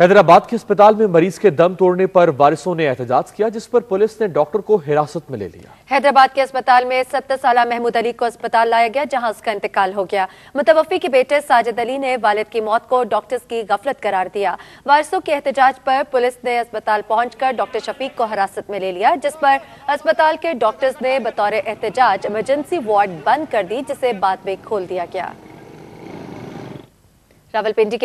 हैदराबाद के अस्पताल में मरीज के दम तोड़ने पर वारिसों ने एहतजाज किया जिस पर पुलिस ने डॉक्टर को हिरासत में ले लिया हैदराबाद के अस्पताल में सत्तर साल महमूद अली को अस्पताल लाया गया जहां उसका इंतकाल हो गया मुतवफी के बेटे साजिद अली ने वालिद की मौत को डॉक्टर्स की गफलत करार दिया वारिसों के एहतजाज पर पुलिस ने अस्पताल पहुंचकर डॉक्टर शफीक को हिरासत में ले लिया जिस पर अस्पताल के डॉक्टर्स ने बतौर एहतजाज इमरजेंसी वार्ड बंद कर दी जिसे बाद में खोल दिया गया रावलपिंडी